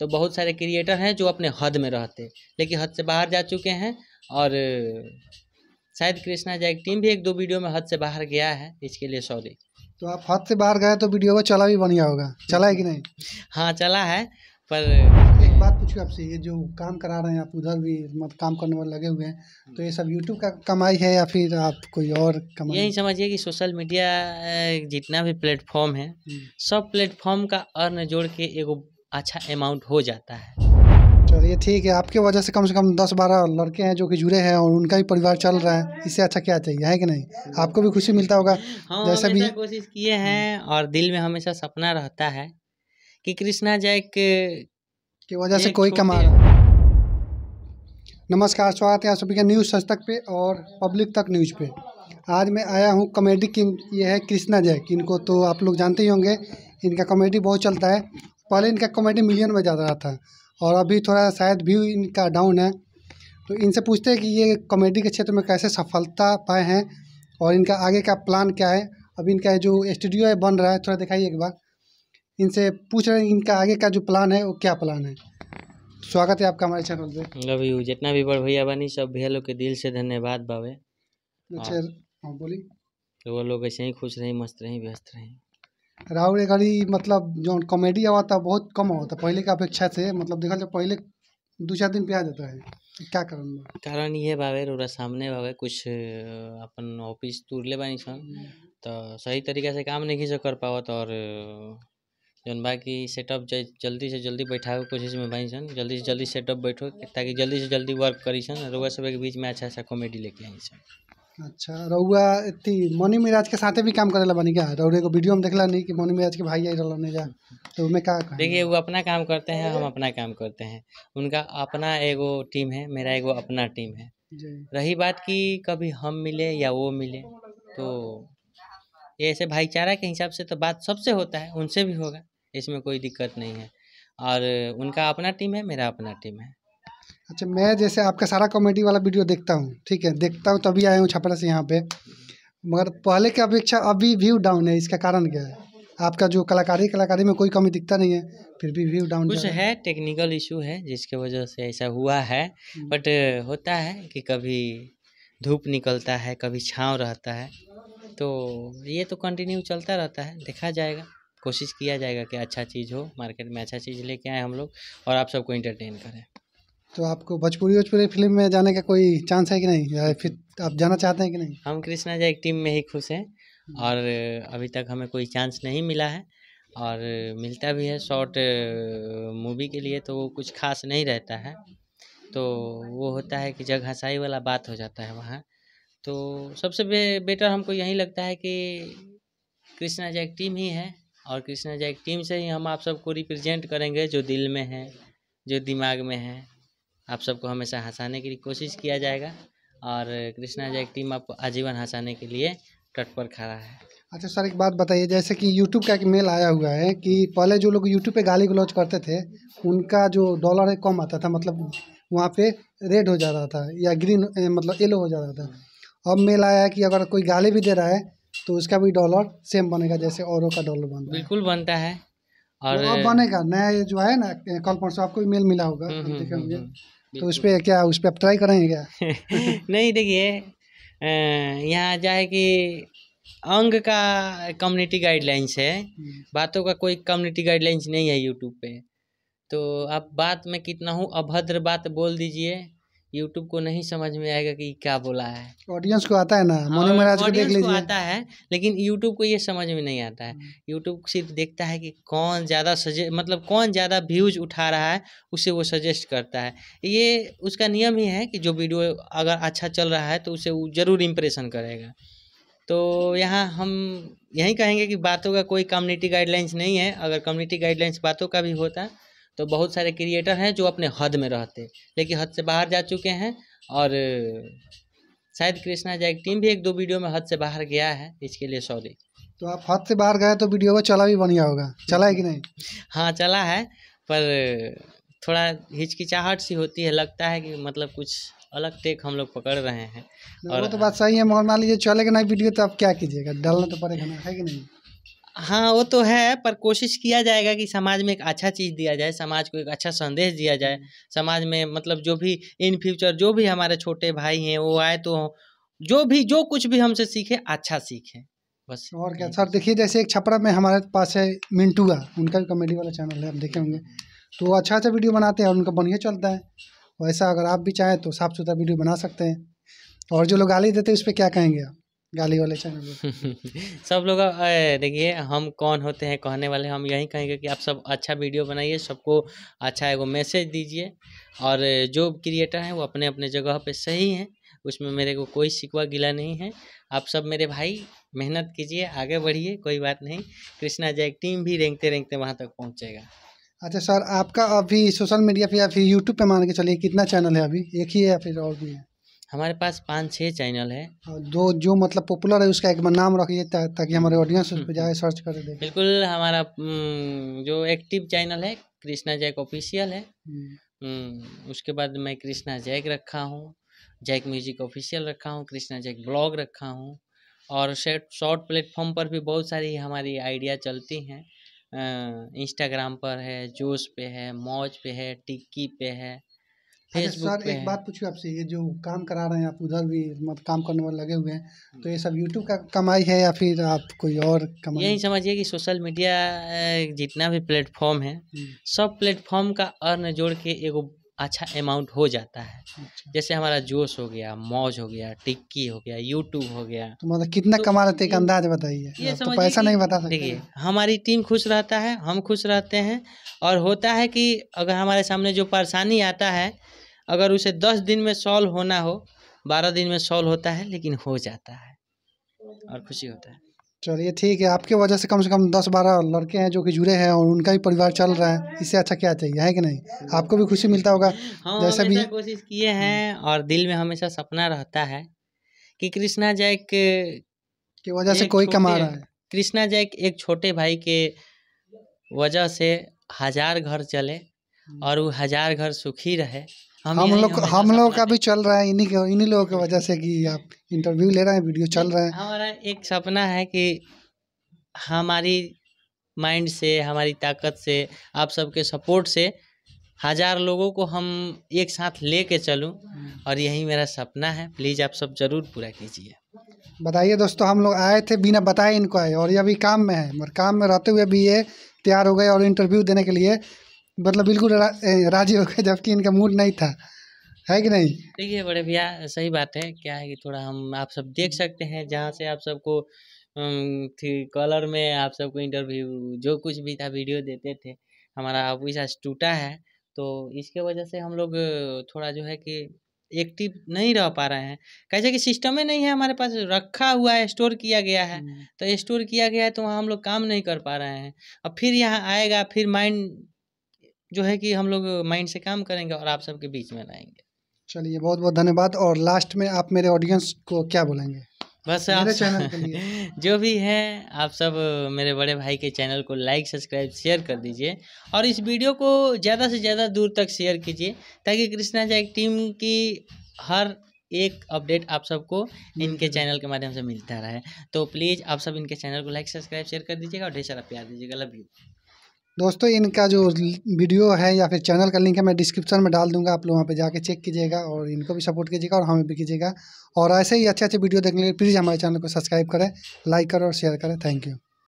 तो बहुत सारे क्रिएटर हैं जो अपने हद में रहते लेकिन हद से बाहर जा चुके हैं और शायद कृष्णा जैक टीम भी एक दो वीडियो में हद से बाहर गया है इसके लिए सॉरी तो आप हद से बाहर गए तो वीडियो को चला भी बढ़िया होगा चला है कि नहीं हाँ चला है पर एक बात पूछू आपसे ये जो काम करा रहे हैं आप उधर भी मत काम करने वाले लगे हुए हैं तो ये सब यूट्यूब का कमाई है या फिर आप कोई और कमाई यही समझिए कि सोशल मीडिया जितना भी प्लेटफॉर्म है हम्म। सब प्लेटफॉर्म का अर्न जोड़ के एगो अच्छा अमाउंट हो जाता है चलिए ठीक है आपके वजह से कम से कम दस बारह लड़के हैं जो कि जुड़े हैं और उनका भी परिवार चल रहा है इससे अच्छा क्या चाहिए है कि नहीं आपको भी खुशी मिलता होगा हाँ, जैसे भी तो कोशिश किए हैं और दिल में हमेशा सपना रहता है कि कृष्णा जय की वजह से कोई कमा रहा नमस्कार स्वागत है आप सभी का न्यूज़ सच तक पे और पब्लिक तक न्यूज़ पे आज मैं आया हूँ कॉमेडी किंग ये है कृष्णा जैक इनको तो आप लोग जानते ही होंगे इनका कॉमेडी बहुत चलता है पहले इनका कॉमेडी मिलियन में ज़्यादा था और अभी थोड़ा शायद व्यू इनका डाउन है तो इनसे पूछते हैं कि ये कॉमेडी के क्षेत्र में कैसे सफलता पाए हैं और इनका आगे का प्लान क्या है अब इनका जो स्टूडियो है बन रहा है थोड़ा दिखाइए एक बार इनसे पूछ रहे हैं इनका आगे का जो प्लान है वो क्या प्लान है स्वागत है आपका हमारे चैनल पे लव यू जितना भी बड़ भैया बानी सब भैया लोग के दिल से धन्यवाद बाबे अच्छा हाँ। हाँ, बोली तो वो लोग ऐसे ही खुश रहें मस्त रहें व्यस्त रहें राहुल घड़ी मतलब जो कॉमेडी आवता बहुत कम आवता पहले के अपेक्षा से मतलब देखा जाए पहले दो चार दिन पे आ जाता है क्या कारण कारण ये बाबे रोरा सामने बाबे कुछ अपन ऑफिस ले बनी सन हम्म। तो सही तरीका से काम नहीं से कर पावत और जौन बाकी सेटअप जल्दी से जल्दी बैठावे के कोशिश में बनी सन जल्दी से जल्दी सेटअप बैठो ताकि जल्दी से जल्दी वर्क करी सन रोरा सब के बीच में अच्छा सा कॉमेडी लेके आई सन अच्छा रउआ एथी मनी मिराज के साथे भी काम करेला बनी क्या रउरे को वीडियो में देखला नहीं कि मनी मिराज के भाई आई रहने जा तो उनमें का देखिए वो अपना काम करते हैं हम अपना काम करते हैं उनका अपना एगो टीम है मेरा एगो अपना टीम है रही बात कि कभी हम मिले या वो मिले तो ऐसे भाईचारा के हिसाब से तो बात सबसे होता है उनसे भी होगा इसमें कोई दिक्कत नहीं है और उनका अपना टीम है मेरा अपना टीम है अच्छा मैं जैसे आपका सारा कॉमेडी वाला वीडियो देखता हूँ ठीक है देखता हूँ तभी आया हूँ छपरा से यहाँ पे मगर पहले की अपेक्षा अभी व्यू डाउन है इसका कारण क्या है आपका जो कलाकारी कलाकारी में कोई कमी दिखता नहीं है फिर भी व्यू डाउन कुछ है टेक्निकल इशू है जिसके वजह से ऐसा हुआ है बट हम्म। होता है कि कभी धूप निकलता है कभी छाँव रहता है तो ये तो कंटिन्यू चलता रहता है देखा जाएगा कोशिश किया जाएगा कि अच्छा चीज़ हो मार्केट में अच्छा चीज़ लेके आए हम लोग और आप सबको इंटरटेन करें तो आपको भोजपुरी भोजपुरी फिल्म में जाने का कोई चांस है कि नहीं या फिर आप जाना चाहते हैं कि नहीं हम कृष्णा जय टीम में ही खुश हैं और अभी तक हमें कोई चांस नहीं मिला है और मिलता भी है शॉर्ट मूवी के लिए तो वो कुछ खास नहीं रहता है तो वो होता है कि जग हंसाई वाला बात हो जाता है वहाँ तो सबसे बे, बेटर हमको यही लगता है कि कृष्णा जैक टीम ही है और कृष्णा जैक टीम से ही हम आप सबको रिप्रेजेंट करेंगे जो दिल में है जो दिमाग में है आप सबको हमेशा हंसाने की कोशिश किया जाएगा और कृष्णा जय टीम आपको आजीवन हंसाने के लिए तट पर खड़ा है अच्छा सर एक बात बताइए जैसे कि YouTube का एक मेल आया हुआ है कि पहले जो लोग यूट्यूब पे गाली गलौज करते थे उनका जो डॉलर है कम आता था मतलब वहाँ पे रेड हो जा रहा था या ग्रीन मतलब येलो हो जा रहा था अब मेल आया है कि अगर कोई गाली भी दे रहा है तो उसका भी डॉलर सेम बनेगा जैसे औरों का डॉलर बनता बिल्कुल बनता है और तो अब बनेगा नया जो है ना कल परसों आपको मेल मिला होगा हम्म, हम्म, देखे होंगे हम्म, तो उस पर क्या उस पर आप ट्राई करेंगे क्या नहीं देखिए यहाँ जाए कि अंग का कम्युनिटी गाइडलाइंस है हम्म। बातों का कोई कम्युनिटी गाइडलाइंस नहीं है यूट्यूब पे तो आप बात में कितना हूँ अभद्र बात बोल दीजिए यूट्यूब को नहीं समझ में आएगा कि क्या बोला है ऑडियंस को आता है ना हाँ, मोनू महाराज को देख लीजिए आता है लेकिन यूट्यूब को ये समझ में नहीं आता है यूट्यूब हाँ। सिर्फ देखता है कि कौन ज़्यादा सजे मतलब कौन ज़्यादा व्यूज उठा रहा है उसे वो सजेस्ट करता है ये उसका नियम ही है कि जो वीडियो अगर अच्छा चल रहा है तो उसे वो ज़रूर इम्प्रेशन करेगा तो यहाँ हम यही कहेंगे कि बातों का कोई कम्युनिटी गाइडलाइंस नहीं है अगर कम्युनिटी गाइडलाइंस बातों का भी होता तो बहुत सारे क्रिएटर हैं जो अपने हद में रहते लेकिन हद से बाहर जा चुके हैं और शायद कृष्णा जैक टीम भी एक दो वीडियो में हद से बाहर गया है इसके लिए सॉरी तो आप हद से बाहर गए तो वीडियो का चला भी बढ़िया होगा चला है कि नहीं हाँ चला है पर थोड़ा हिचकिचाहट सी होती है लगता है कि मतलब कुछ अलग टेक हम लोग पकड़ रहे हैं और वो तो बात सही है मगर मान लीजिए चलेगा नहीं वीडियो तो आप क्या कीजिएगा डालना तो पड़ेगा ना है कि नहीं हाँ वो तो है पर कोशिश किया जाएगा कि समाज में एक अच्छा चीज़ दिया जाए समाज को एक अच्छा संदेश दिया जाए हम्म। समाज में मतलब जो भी इन फ्यूचर जो भी हमारे छोटे भाई हैं वो आए तो जो भी जो कुछ भी हमसे सीखे अच्छा सीखे बस और क्या सर देखिए जैसे एक छपरा में हमारे पास है मिंटू का उनका भी कॉमेडी वाला चैनल है आप देखे होंगे तो वो अच्छा अच्छा वीडियो बनाते हैं और उनका बढ़िया चलता है वैसा अगर आप भी चाहें तो साफ़ सुथरा वीडियो बना सकते हैं और जो लोग गाली देते हैं उस पर क्या कहेंगे आप गाली वाले चैनल सब लोग देखिए हम कौन होते हैं कहने वाले हम यही कहेंगे कि आप सब अच्छा वीडियो बनाइए सबको अच्छा एगो मैसेज दीजिए और जो क्रिएटर हैं वो अपने अपने जगह पे सही हैं उसमें मेरे को कोई शिकवा गिला नहीं है आप सब मेरे भाई मेहनत कीजिए आगे बढ़िए कोई बात नहीं कृष्णा जैक टीम भी रेंगते रेंगते वहाँ तक पहुँचेगा अच्छा सर आपका अभी सोशल मीडिया पे या फिर यूट्यूब पे मान के चलिए कितना चैनल है अभी एक ही है या फिर और भी है हमारे पास पाँच छः चैनल है जो हाँ, जो मतलब पॉपुलर है उसका एक बार नाम रखिए ताकि हमारे ऑडियंस उस पर जाए सर्च कर दे बिल्कुल हमारा हम्म, जो एक्टिव चैनल है कृष्णा जैक ऑफिशियल है हम्म। हम्म, उसके बाद मैं कृष्णा जैक रखा हूँ जैक म्यूजिक ऑफिशियल रखा हूँ कृष्णा जैक ब्लॉग रखा हूँ और शॉर्ट प्लेटफॉर्म पर भी बहुत सारी हमारी आइडिया चलती हैं इंस्टाग्राम पर है जोश पे है मौज पे है टिक्की पे है सर एक बात पूछू आपसे ये जो काम करा रहे हैं आप उधर भी मत काम करने में लगे हुए हैं हम्म। तो ये सब यूट्यूब का कमाई है या फिर आप कोई और कमाई यही समझिए कि सोशल मीडिया जितना भी प्लेटफॉर्म है हम्म। सब प्लेटफॉर्म का अर्न जोड़ के एगो अच्छा अमाउंट हो जाता है अच्छा। जैसे हमारा जोश हो गया मौज हो गया टिक्की हो गया यूट्यूब हो गया तो मतलब कितना तो कमा लेते एक अंदाज बताइए हाँ, तो पैसा नहीं बता सकते देखिए हमारी टीम खुश रहता है हम खुश रहते हैं और होता है कि अगर हमारे सामने जो परेशानी आता है अगर उसे दस दिन में सॉल्व होना हो बारह दिन में सॉल्व होता है लेकिन हो जाता है और खुशी होता है चलिए ठीक है आपके वजह से कम से कम दस बारह लड़के हैं जो कि जुड़े हैं और उनका भी परिवार चल रहा है इससे अच्छा क्या चाहिए है कि नहीं आपको भी खुशी मिलता होगा हाँ, जैसे भी कोशिश किए हैं और दिल में हमेशा सपना रहता है कि कृष्णा जय के की वजह से कोई कमा रहा है कृष्णा जय एक छोटे भाई के वजह से हजार घर चले हम्म। और वो हजार घर सुखी रहे हम हम लोग हम लोग का भी चल रहा है इन्हीं के इन्हीं लोगों की वजह से कि आप इंटरव्यू ले रहे हैं वीडियो चल रहे हैं हमारा एक सपना है कि हमारी माइंड से हमारी ताकत से आप सबके सपोर्ट से हज़ार लोगों को हम एक साथ ले कर चलूँ और यही मेरा सपना है प्लीज़ आप सब ज़रूर पूरा कीजिए बताइए दोस्तों हम लोग आए थे बिना बताए इनको आए और ये अभी काम में है और काम में रहते हुए भी ये तैयार हो गए और इंटरव्यू देने के लिए मतलब बिल्कुल रा, राजी हो गए जबकि इनका मूड नहीं था है कि नहीं देखिए बड़े भैया सही बात है क्या है कि थोड़ा हम आप सब देख सकते हैं जहाँ से आप सबको थी कॉलर में आप सबको इंटरव्यू जो कुछ भी था वीडियो देते थे हमारा ऑफिस आज टूटा है तो इसके वजह से हम लोग थोड़ा जो है कि एक्टिव नहीं रह पा रहे हैं कैसे कि सिस्टम ही नहीं है हमारे पास रखा हुआ है स्टोर किया गया है हम्म। तो स्टोर किया गया है तो वहाँ हम लोग काम नहीं कर पा रहे हैं और फिर यहाँ आएगा फिर माइंड जो है कि हम लोग माइंड से काम करेंगे और आप सबके बीच में लाएंगे चलिए बहुत बहुत धन्यवाद और लास्ट में आप मेरे ऑडियंस को क्या बोलेंगे बस आप जो भी है आप सब मेरे बड़े भाई के चैनल को लाइक सब्सक्राइब शेयर कर दीजिए और इस वीडियो को ज़्यादा से ज़्यादा दूर तक शेयर कीजिए ताकि कृष्णा जैक टीम की हर एक अपडेट आप सबको इनके चैनल के माध्यम से मिलता रहे तो प्लीज़ आप सब इनके चैनल को लाइक सब्सक्राइब शेयर कर दीजिएगा और ढेर सारा प्यार दीजिएगा लव यू दोस्तों इनका जो वीडियो है या फिर चैनल का लिंक है मैं डिस्क्रिप्शन में डाल दूंगा आप लोग वहाँ पे जाके चेक कीजिएगा और इनको भी सपोर्ट कीजिएगा और हमें भी कीजिएगा और ऐसे ही अच्छे अच्छे वीडियो देखने के लिए प्लीज़ हमारे चैनल को सब्सक्राइब करें लाइक करें और शेयर करें थैंक यू